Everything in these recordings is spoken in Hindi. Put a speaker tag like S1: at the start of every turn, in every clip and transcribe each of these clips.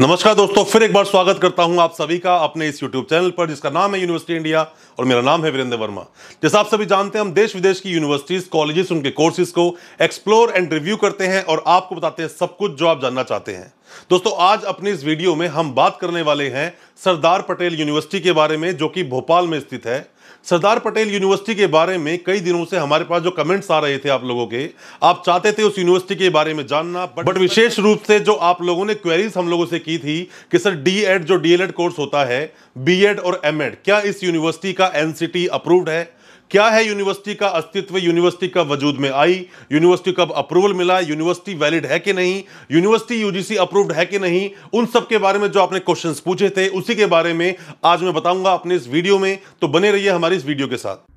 S1: नमस्कार दोस्तों फिर एक बार स्वागत करता हूं आप सभी का अपने इस YouTube चैनल पर जिसका नाम है यूनिवर्सिटी इंडिया और मेरा नाम है वीरेंद्र वर्मा जैसा आप सभी जानते हैं हम देश विदेश की यूनिवर्सिटीज कॉलेजेस उनके कोर्सेज को एक्सप्लोर एंड रिव्यू करते हैं और आपको बताते हैं सब कुछ जो आप जानना चाहते हैं दोस्तों आज अपने इस वीडियो में हम बात करने वाले हैं सरदार पटेल यूनिवर्सिटी के बारे में जो कि भोपाल में स्थित है सरदार पटेल यूनिवर्सिटी के बारे में कई दिनों से हमारे पास जो कमेंट्स आ रहे थे आप लोगों के आप चाहते थे उस यूनिवर्सिटी के बारे में जानना बट, बट विशेष रूप से जो आप लोगों ने क्वेरीज हम लोगों से की थी कि सर डी जो डीएलएड कोर्स होता है बी और एमएड क्या इस यूनिवर्सिटी का एनसीटी अप्रूव्ड है क्या है यूनिवर्सिटी का अस्तित्व यूनिवर्सिटी कब वजूद में आई यूनिवर्सिटी कब अप्रूवल मिला यूनिवर्सिटी वैलिड है कि नहीं यूनिवर्सिटी यूजीसी अप्रूव्ड है कि नहीं उन सब के बारे में जो आपने क्वेश्चंस पूछे थे उसी के बारे में आज मैं बताऊंगा अपने इस वीडियो में तो बने रहिए हमारी इस वीडियो के साथ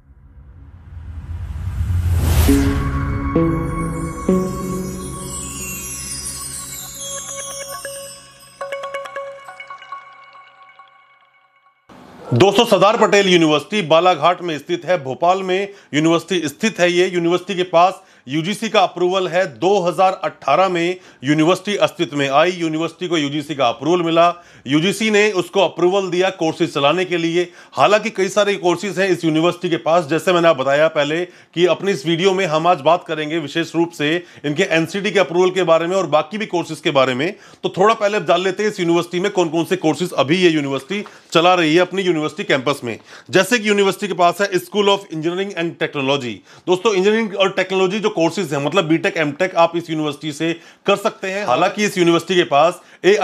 S1: दोस्तों सरदार पटेल यूनिवर्सिटी बालाघाट में स्थित है भोपाल में यूनिवर्सिटी स्थित है ये यूनिवर्सिटी के पास यूजीसी का अप्रूवल है 2018 में यूनिवर्सिटी अस्तित्व में आई यूनिवर्सिटी को यूजीसी का अप्रूवल मिला यूजीसी ने उसको अप्रूवल दिया कोर्सेज चलाने के लिए हालांकि कई सारे कोर्सेज हैं इस यूनिवर्सिटी के पास जैसे मैंने आप बताया पहले कि अपने इस वीडियो में हम आज बात करेंगे विशेष रूप से इनके एनसीडी के अप्रूवल के बारे में और बाकी भी कोर्सेज के बारे में तो थोड़ा पहले जान लेते हैं इस यूनिवर्सिटी में कौन कौन से कोर्सेज अभी ये यूनिवर्सिटी चला रही है अपनी यूनिवर्सिटी कैंपस में जैसे कि यूनिवर्सिटी के पास है school of engineering and technology दोस्तों इंजीनियरिंग और टेक्नोलॉजी जो कोर्सेज हैं मतलब बीटेक एमटेक आप इस यूनिवर्सिटी से कर सकते हैं हालांकि इस यूनिवर्सिटी के पास ए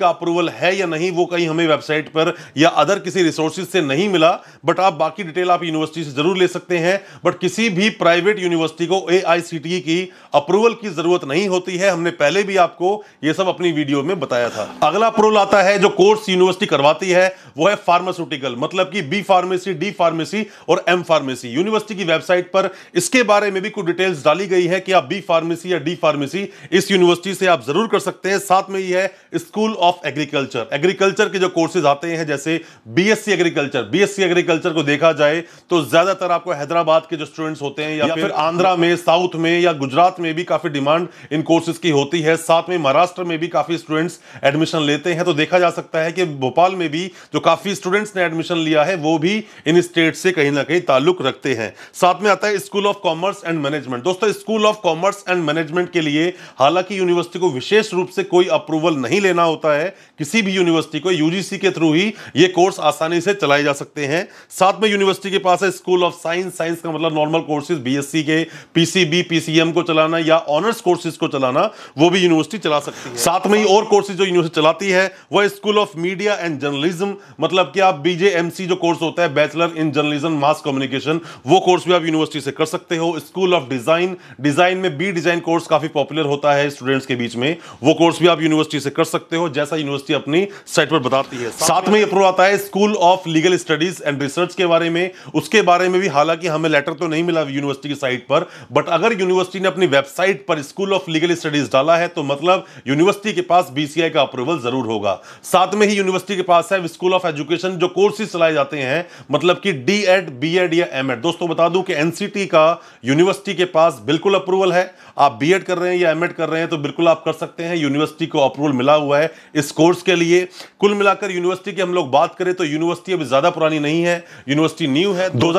S1: का अप्रूवल है या नहीं वो कहीं हमें वेबसाइट पर या अदर किसी रिसोर्सेज से नहीं मिला बट आप बाकी डिटेल आप यूनिवर्सिटी से जरूर ले सकते हैं बट किसी भी प्राइवेट यूनिवर्सिटी को ए की अप्रूवल की जरूरत नहीं होती है हमने पहले भी आपको ये सब अपनी वीडियो में बताया था अगला अप्रूवल आता है जो कोर्स यूनिवर्सिटी करवाती है वो है फार्मास्यूटिकल मतलब कि बी फार्मेसी डी फार्मेसी और एम फार्मेसी यूनिवर्सिटी की वेबसाइट पर इसके बारे में भी कुछ डिटेल्स डाली गई है कि आप बी फार्मेसी या डी फार्मेसी इस यूनिवर्सिटी से आप जरूर कर सकते हैं साथ में ये है स्कूल ऑफ एग्रीकल्चर एग्रीकल्चर के जो कोर्सेज आते हैं जैसे बीएससी एग्रीकल्चर बीएससी एग्रीकल्चर को देखा जाए तो ज्यादातर आपको हैदराबाद के जो स्टूडेंट्स होते हैं या, या फिर आंध्रा में साउथ में या गुजरात में भी काफी डिमांड इन कोर्सेज की होती है साथ में महाराष्ट्र में भी काफी स्टूडेंट्स एडमिशन लेते हैं तो देखा जा सकता है कि भोपाल में भी जो काफी स्टूडेंट्स ने एडमिशन लिया है वो भी इन स्टेट से कहीं ना कहीं ताल्लुक रखते हैं साथ में आता है school of commerce and management दोस्तों school of commerce and management के लिए हालांकि यूनिवर्सिटी को विशेष रूप से कोई अप्रूवल नहीं लेना होता है किसी भी यूनिवर्सिटी को यूजीसी के थ्रू ही ये कोर्स आसानी से चलाए जा सकते हैं साथ में यूनिवर्सिटी के पास है स्कूल ऑफ साइंस साइंस का मतलब नॉर्मल कोर्सेज बी के पीसीबी पीसीएम को चलाना या ऑनर्स कोर्सेज को चलाना वो भी यूनिवर्सिटी चला सकती है साथ में ही और कोर्सेज जो यूनिवर्सिटी चलाती है वह school of media and journalism मतलब कि आप बीजे जो कोर्स होता है bachelor in journalism mass communication वो कोर्स भी आप यूनिवर्सिटी से कर सकते हो school of design design design में बी डिजाइन कोर्स काफी पॉपुलर होता है स्टूडेंट्स के बीच में वो कोर्स भी आप यूनिवर्सिटी से कर सकते हो जैसा यूनिवर्सिटी अपनी साइट पर बताती है साथ में अप्रूव आता है school of legal studies and research के बारे में उसके बारे में भी हालांकि हमें लेटर तो नहीं मिला यूनिवर्सिटी की साइट पर बट अगर यूनिवर्सिटी ने अपनी वेबसाइट पर स्कूल ऑफ लीगल स्टडीज डाला है तो मतलब यूनिवर्सिटी के पास बीसीआई का अप्रूवल जरूर होगा साथ में ही यूनिवर्सिटी के पास है स्कूल ऑफ एजुकेशन जो कोर्सेज चलाए जाते हैं मतलब कि डी एड बी एड या एम एड दोस्तों बता दूं कि एनसीटी का यूनिवर्सिटी के पास पास बिल्कुल अप्रूवल है आप बीएड कर रहे हैं या एमएड कर रहे हैं तो बिल्कुल आप कर सकते हैं यूनिवर्सिटी को अप्रूवल मिला हुआ है इस कोर्स के लिए कुल मिलाकर यूनिवर्सिटी की हम लोग बात करें तो यूनिवर्सिटी अभी ज़्यादा पुरानी नहीं है यूनिवर्सिटी न्यू है दो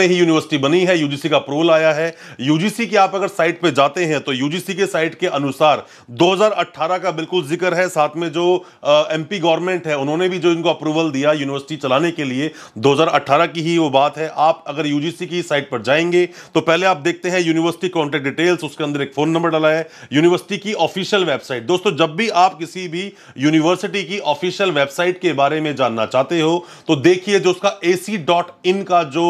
S1: में ही यूनिवर्सिटी बनी है यूजीसी का अप्रूवल आया है यूजीसी की आप अगर साइट पर जाते हैं तो यूजीसी के साइट के अनुसार दो का बिल्कुल जिक्र है साथ में जो एम गवर्नमेंट है उन्होंने भी जो इनको अप्रूवल दिया यूनिवर्सिटी चलाने के लिए दो की ही वो बात है आप अगर यूजीसी की साइट पर जाएंगे तो पहले आप देखते हैं यूनिवर्सिटी यूनिवर्सिटी कॉन्टैक्ट डिटेल्स उसके अंदर एक फ़ोन नंबर डाला है यूनिवर्सिटी की ऑफिशियल वेबसाइट दोस्तों जब भी आप किसी भी यूनिवर्सिटी की ऑफिशियल वेबसाइट के बारे में जानना चाहते हो तो देखिए जो उसका ए का जो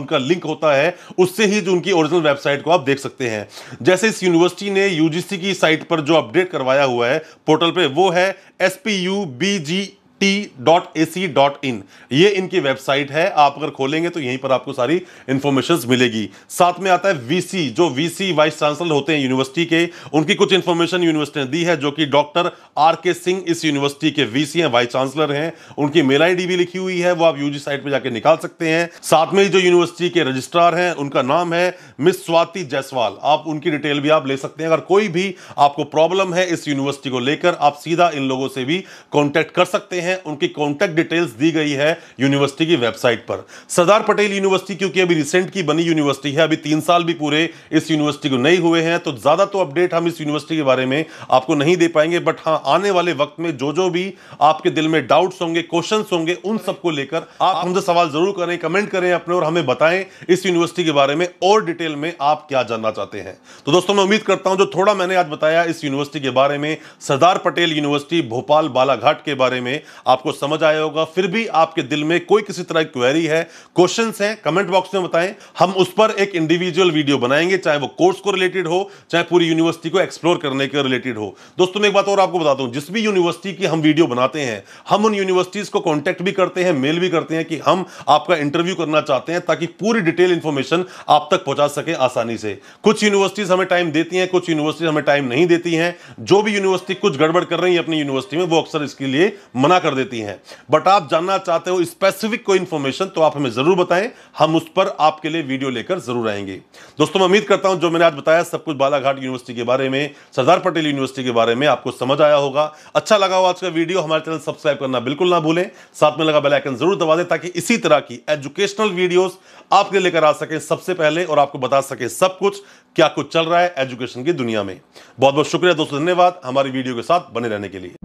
S1: उनका लिंक होता है उससे ही जो उनकी ओरिजिनल वेबसाइट को आप देख सकते हैं जैसे इस यूनिवर्सिटी ने यूजीसी की साइट पर जो अपडेट करवाया हुआ है पोर्टल पर वो है S P U B G T dot A C dot in ये इनकी वेबसाइट है आप अगर खोलेंगे तो यहीं पर आपको सारी इंफॉर्मेशन मिलेगी साथ में आता है वीसी जो वीसी वाइस चांसलर होते हैं यूनिवर्सिटी के उनकी कुछ इंफॉर्मेशन यूनिवर्सिटी ने दी है जो कि डॉक्टर आर के सिंह इस यूनिवर्सिटी के वीसी हैं वाइस चांसलर हैं उनकी मेल आईडी भी लिखी हुई है वो आप यूजी साइट पर जाकर निकाल सकते हैं साथ में जो यूनिवर्सिटी के रजिस्ट्रार हैं उनका नाम है मिस स्वाति जायसवाल आप उनकी डिटेल भी आप ले सकते हैं अगर कोई भी आपको प्रॉब्लम है इस यूनिवर्सिटी को लेकर आप सीधा इन लोगों से भी कॉन्टेक्ट कर सकते हैं हैं उनकी कॉन्टैक्ट डिटेल्स दी गई है यूनिवर्सिटी की वेबसाइट पर सरदार पटेल यूनिवर्सिटी क्योंकि अभी रिसेंट की बनी यूनिवर्सिटी है अभी तीन साल भी पूरे इस यूनिवर्सिटी को नहीं हुए हैं तो ज़्यादा तो अपडेट हम इस यूनिवर्सिटी के बारे में आपको नहीं दे पाएंगे बट हाँ आने वाले वक्त में जो जो भी आपके दिल में डाउट्स होंगे क्वेश्चन होंगे उन सबको लेकर आप हमसे सवाल जरूर करें कमेंट करें अपने और हमें बताएं इस यूनिवर्सिटी के बारे में और डिटेल में आप क्या जानना चाहते हैं तो दोस्तों मैं उम्मीद करता हूं जो थोड़ा मैंने आज बताया इस यूनिवर्सिटी के बारे में सरदार पटेल यूनिवर्सिटी भोपाल बालाघाट के बारे में आपको समझ आया होगा फिर भी आपके दिल में कोई किसी तरह की क्वेरी है क्वेश्चन है कमेंट बॉक्स में बताएं हम उस पर एक इंडिविजुअल वीडियो बनाएंगे चाहे वो कोर्स को रिलेटेड हो चाहे पूरी यूनिवर्सिटी को एक्सप्लोर करने के रिलेटेड हो दोस्तों मैं एक बात और आपको बताता हूं जिस भी यूनिवर्सिटी की हम वीडियो बनाते हैं हम उन यूनिवर्सिटीज को कॉन्टैक्ट भी करते हैं मेल भी करते हैं कि हम आपका इंटरव्यू करना चाहते हैं ताकि पूरी डिटेल इंफॉर्मेशन आप तक पहुंचा सके आसानी से कुछ यूनिवर्सिटीज हमें टाइम देती हैं कुछ यूनिवर्सिटीज हमें टाइम नहीं देती हैं जो भी यूनिवर्सिटी कुछ गड़बड़ कर रही है अपनी यूनिवर्सिटी में वो अक्सर इसके लिए मना कर कर देती हैं बट आप जानना चाहते हो स्पेसिफिक कोई इन्फॉर्मेशन तो आप हमें ज़रूर बताएं हम उस पर आपके लिए वीडियो लेकर ज़रूर आएंगे दोस्तों मैं उम्मीद करता हूं जो मैंने आज बताया सब कुछ बालाघाट यूनिवर्सिटी के बारे में सरदार पटेल यूनिवर्सिटी के बारे में आपको समझ आया होगा अच्छा लगा हो आज का वीडियो हमारे चैनल सब्सक्राइब करना बिल्कुल ना भूलें साथ में लगा बेलाइकन जरूर दबा दें ताकि इसी तरह की एजुकेशनल वीडियोज आपके लेकर आ सकें सबसे पहले और आपको बता सके सब कुछ क्या कुछ चल रहा है एजुकेशन की दुनिया में बहुत बहुत शुक्रिया दोस्तों धन्यवाद हमारी वीडियो के साथ बने रहने के लिए